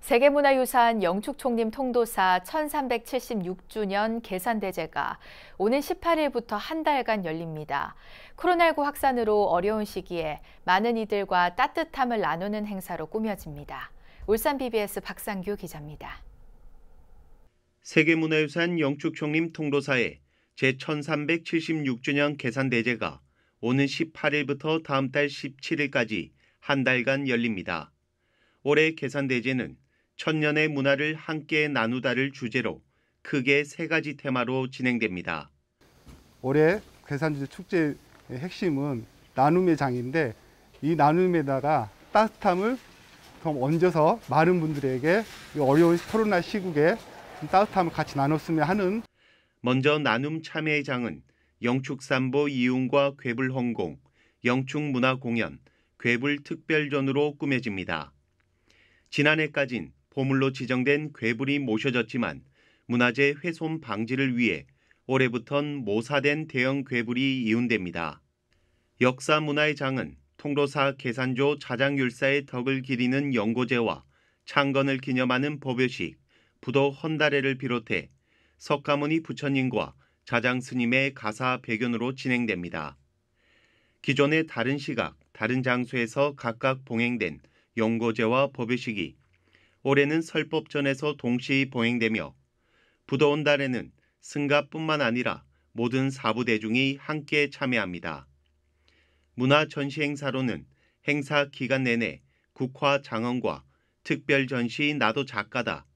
세계문화유산 영축총림 통도사 1376주년 계산대제가 오는 18일부터 한 달간 열립니다. 코로나19 확산으로 어려운 시기에 많은 이들과 따뜻함을 나누는 행사로 꾸며집니다. 울산 BBS 박상규 기자입니다. 세계문화유산 영축총림 통도사의 제1376주년 계산대제가 오는 18일부터 다음 달 17일까지 한 달간 열립니다. 올해 계산대제는 천년의 문화를 함께 나누다를 주제로 크게 세 가지 테마로 진행됩니다. 올해 괴산주제 축제의 핵심은 나눔의 장인데 이 나눔에다가 따뜻함을 좀 얹어서 많은 분들에게 어려운 코로나 시국에 따뜻함을 같이 나눴으면 하는 먼저 나눔 참여의 장은 영축산보 이용과 괴불헌공, 영축문화공연, 괴불특별전으로 꾸며집니다. 지난해까진 보물로 지정된 괴물이 모셔졌지만 문화재 훼손 방지를 위해 올해부턴 모사된 대형 괴물이 이운됩니다. 역사 문화의 장은 통로사 계산조 자장율사의 덕을 기리는 연고제와 창건을 기념하는 법요식, 부도 헌달례를 비롯해 석가모니 부처님과 자장 스님의 가사 배견으로 진행됩니다. 기존의 다른 시각, 다른 장소에서 각각 봉행된 연고제와 법요식이 올해는 설법전에서 동시에 보행되며 부더운 달에는 승가뿐만 아니라 모든 사부대중이 함께 참여합니다. 문화 전시 행사로는 행사 기간 내내 국화 장원과 특별 전시 나도 작가다,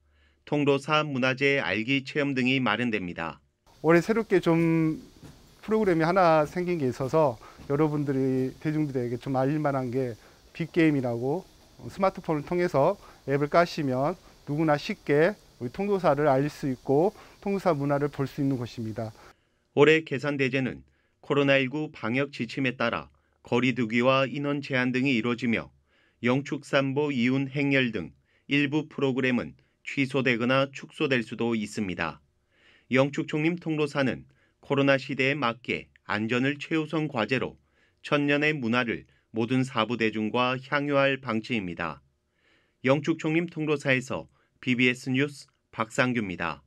통로사 문화재 알기 체험 등이 마련됩니다. 올해 새롭게 좀 프로그램이 하나 생긴 게 있어서 여러분들이 대중들에게 좀 알릴 만한 게 빅게임이라고 스마트폰을 통해서 앱을 까시면 누구나 쉽게 우리 통도사를 알릴 수 있고 통도사 문화를 볼 수 있는 곳입니다. 올해 개선 대제는 코로나19 방역 지침에 따라 거리두기와 인원 제한 등이 이뤄지며 영축산보 이윤 행렬 등 일부 프로그램은 취소되거나 축소될 수도 있습니다. 영축총림 통로사는 코로나 시대에 맞게 안전을 최우선 과제로 천년의 문화를 모든 사부대중과 향유할 방침입니다. 영축총림 통로사에서 BBS 뉴스 박상규입니다.